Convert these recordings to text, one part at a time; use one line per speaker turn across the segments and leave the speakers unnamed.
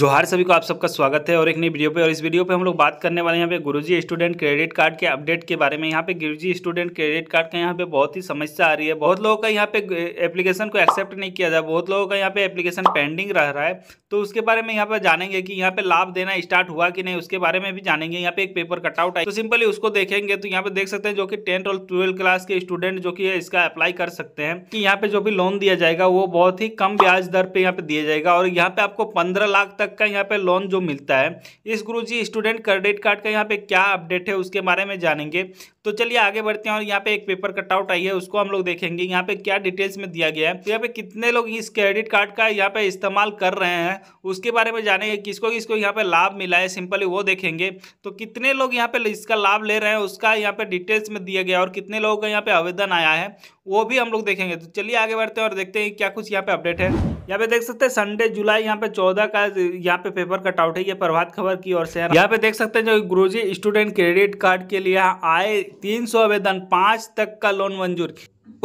जोहार सभी को आप सबका स्वागत है और एक नई वीडियो पे और इस वीडियो पे हम लोग बात करने वाले हैं यहाँ पे गुरुजी स्टूडेंट क्रेडिट कार्ड के अपडेट के बारे में यहाँ पे गुरुजी स्टूडेंट क्रेडिट कार्ड का यहाँ पे बहुत ही समस्या आ रही है बहुत लोगों का यहाँ पे एप्लीकेशन को एक्सेप्ट नहीं किया जाए बहुत लोगों का यहाँ पे एप्लीकेशन पेंडिंग रह रहा है तो उसके बारे में यहाँ पे जानेंगे कि यहाँ पे लाभ देना स्टार्ट हुआ कि नहीं उसके बारे में भी जानेंगे यहाँ पे एक पेपर कटआउट आई तो सिंपली उसको देखेंगे तो यहाँ पे देख सकते हैं जो कि टेंथ और ट्वेल्थ क्लास के स्टूडेंट जो कि इसका अप्लाई कर सकते हैं कि यहाँ पे जो भी लोन दिया जाएगा वो बहुत ही कम ब्याज दर पर यहाँ पे दिया जाएगा और यहाँ पे आपको पंद्रह लाख लाख तक का यहाँ पे लोन जो मिलता है इस गुरुजी स्टूडेंट क्रेडिट कार्ड का यहाँ पे क्या अपडेट है उसके बारे में जानेंगे तो चलिए आगे बढ़ते हैं और यहाँ पे एक पेपर कटआउट आई है उसको हम लोग देखेंगे यहाँ पे क्या डिटेल्स में दिया गया है तो यहाँ पे कितने लोग इस क्रेडिट कार्ड का यहाँ पे इस्तेमाल कर रहे हैं उसके बारे में जानेंगे किसको किसको यहाँ पे लाभ मिला है सिंपली वो देखेंगे तो कितने लोग यहाँ पे इसका लाभ ले रहे हैं उसका यहाँ पे डिटेल्स में दिया गया और कितने लोगों का यहाँ पे आवेदन आया है वो भी हम लोग देखेंगे तो चलिए आगे बढ़ते हैं और देखते हैं क्या कुछ यहाँ पे अपडेट है यहाँ पे देख सकते हैं संडे जुलाई यहाँ पे चौदह का यहाँ पे पेपर कट आउट है ये प्रभात खबर की ओर से है यहाँ पे देख सकते हैं जो गुरुजी स्टूडेंट क्रेडिट कार्ड के लिए आए तीन आवेदन पांच तक का लोन मंजूर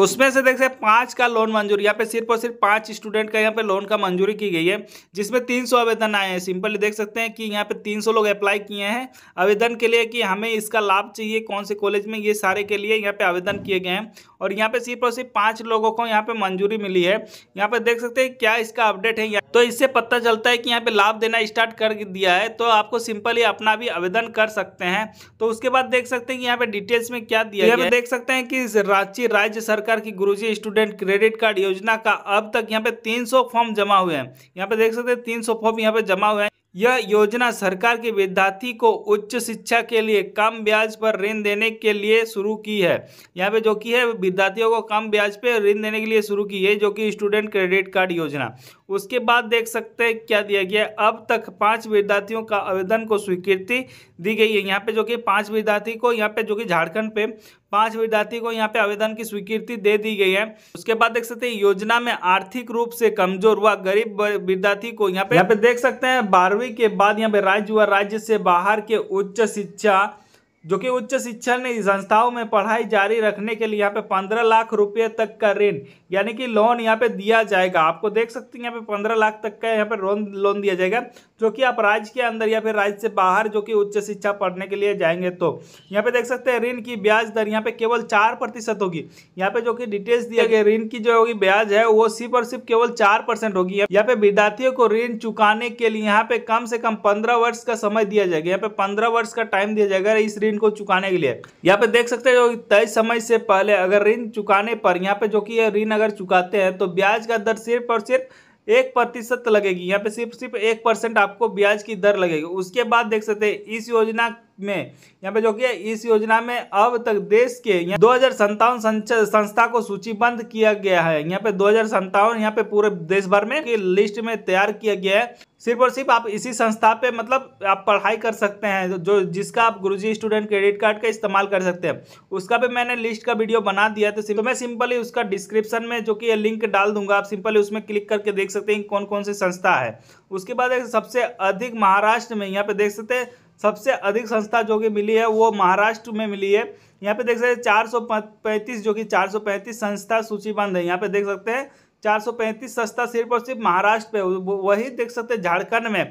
उसमें से देख हैं पांच का लोन मंजूर यहाँ पे सिर्फ और सिर्फ पांच स्टूडेंट का यहाँ पे लोन का मंजूरी की गई है जिसमें तीन सौ आवेदन आए हैं सिंपली देख सकते हैं कि यहाँ पे तीन सौ लोग अप्लाई किए हैं आवेदन के लिए कि हमें इसका लाभ चाहिए कौन से कॉलेज में ये सारे के लिए यहाँ पे आवेदन किए गए हैं और यहाँ पे सिर्फ और सिर्फ पांच लोगों को यहाँ पे मंजूरी मिली है यहाँ पे देख सकते हैं क्या इसका अपडेट है तो इससे पता चलता है कि यहाँ पे लाभ देना स्टार्ट कर दिया है तो आपको सिंपली अपना भी आवेदन कर सकते हैं तो उसके बाद देख सकते हैं कि यहाँ पे डिटेल्स में क्या दिया देख सकते हैं कि रांची राज्य सरकार सरकार की गुरुजी स्टूडेंट क्रेडिट कार्ड योजना का अब तक यहाँ पे 300 फॉर्म जमा हुए हैं यहाँ पे देख सकते हैं 300 फॉर्म यहाँ पे जमा हुए हैं यह योजना सरकार के विद्यार्थी को उच्च शिक्षा के लिए कम ब्याज पर ऋण देने के लिए शुरू की है यहाँ पे जो की है विद्यार्थियों को कम ब्याज पे ऋण देने के लिए शुरू की है जो कि स्टूडेंट क्रेडिट कार्ड योजना उसके बाद देख सकते हैं क्या दिया गया है अब तक पांच विद्यार्थियों का आवेदन को स्वीकृति दी गई है यहाँ पे जो कि पांच विद्यार्थी को यहाँ पे जो कि झारखंड पे पांच विद्यार्थी को यहाँ पे आवेदन की स्वीकृति दे दी गई है उसके बाद देख सकते हैं योजना में आर्थिक रूप से कमजोर हुआ गरीब विद्यार्थी को यहाँ पे यहाँ पे देख सकते हैं बारहवीं के बाद यहाँ पे राज्य व राज्य से बाहर के उच्च शिक्षा जो कि उच्च शिक्षा ने संस्थाओं में पढ़ाई जारी रखने के लिए यहाँ पे पंद्रह लाख रुपए तक का ऋण यानी कि लोन यहाँ पे दिया जाएगा आपको देख सकते हैं यहाँ पे पंद्रह लाख तक का यहाँ पे लोन लोन दिया जाएगा जो कि आप राज्य के अंदर या फिर राज्य से बाहर जो कि उच्च शिक्षा पढ़ने के लिए जाएंगे तो यहाँ पे देख सकते हैं ऋण की ब्याज दर यहाँ पे केवल चार प्रतिशत होगी यहाँ पे जो कि डिटेल्स दिया गया ऋण की जो होगी ब्याज है वो सिर्फ और सिर्फ केवल चार परसेंट होगी यहाँ पे विद्यार्थियों को ऋण चुकाने के लिए यहाँ पे कम से कम पंद्रह वर्ष का समय दिया जाएगा यहाँ पे पंद्रह वर्ष का टाइम दिया जाएगा इस ऋण को चुकाने के लिए यहाँ पे देख सकते हैं जो तय समय से पहले अगर ऋण चुकाने पर यहाँ पे जो कि ऋण अगर चुकाते हैं तो ब्याज का दर सिर्फ और सिर्फ एक प्रतिशत लगेगी यहाँ पे सिर्फ सिर्फ एक परसेंट आपको ब्याज की दर लगेगी उसके बाद देख सकते हैं इस योजना में यहाँ पे जो कि इस योजना में अब तक देश के दो हजार संस्था को सूचीबद्ध किया गया है यहाँ पे दो हजार यहाँ पे पूरे देश भर में लिस्ट में तैयार किया गया है सिर्फ और सिर्फ आप इसी संस्था पे मतलब आप पढ़ाई कर सकते हैं जो जिसका आप गुरुजी स्टूडेंट क्रेडिट कार्ड का इस्तेमाल कर सकते हैं उसका भी मैंने लिस्ट का वीडियो बना दिया तो, सिर्फ मैं सिंपली उसका डिस्क्रिप्शन में जो कि ये लिंक डाल दूंगा आप सिंपली उसमें क्लिक करके देख सकते हैं कौन कौन सी संस्था है उसके बाद सबसे अधिक महाराष्ट्र में यहाँ पे देख सकते हैं सबसे अधिक संस्था जो कि मिली है वो महाराष्ट्र में मिली है यहाँ पे देख सकते हैं चार जो कि चार संस्था सूचीबंद है यहाँ पे देख सकते हैं 435 संस्था सिर्फ और सिर्फ महाराष्ट्र पे वही देख सकते हैं झारखंड में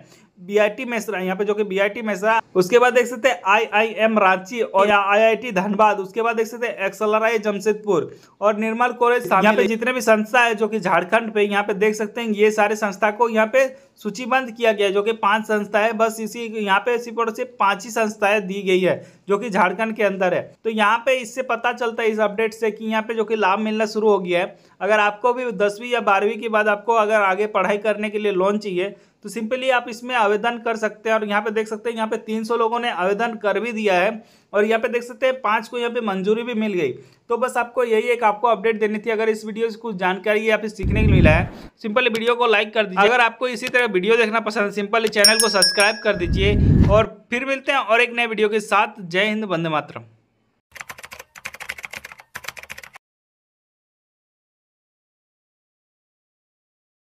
बी आई टी मेसरा यहाँ पे जो कि बी आई टी मेसरा उसके बाद देख सकते हैं आई आई एम रांची और आई आई टी धनबाद उसके बाद देख सकते हैं एक्सलराई जमशेदपुर और निर्मल कॉलेज यहाँ पे जितने भी संस्था है जो कि झारखंड पे यहाँ पे देख सकते हैं ये सारे संस्था को यहाँ पे सूचीबद्ध किया गया जो कि पांच संस्था है बस इसी यहाँ पे इसी से पांच ही संस्थाएं दी गई है जो कि झारखंड के अंदर है तो यहाँ पे इससे पता चलता है इस अपडेट से कि यहाँ पे जो कि लाभ मिलना शुरू हो गया है अगर आपको भी दसवीं या बारहवीं के बाद आपको अगर आगे पढ़ाई करने के लिए लोन चाहिए तो सिंपली आप इसमें आवेदन कर सकते हैं और यहाँ पे देख सकते हैं यहाँ पे 300 लोगों ने आवेदन कर भी दिया है और यहाँ पे देख सकते हैं पाँच को यहाँ पे मंजूरी भी मिल गई तो बस आपको यही एक आपको अपडेट देनी थी अगर इस वीडियो से कुछ जानकारी या फिर सीखने को मिला है सिंपली वीडियो को लाइक कर दीजिए अगर आपको इसी तरह वीडियो देखना पसंद है सिंपली चैनल को सब्सक्राइब कर दीजिए और फिर मिलते हैं और एक नए वीडियो के साथ जय हिंद बंदे मातरम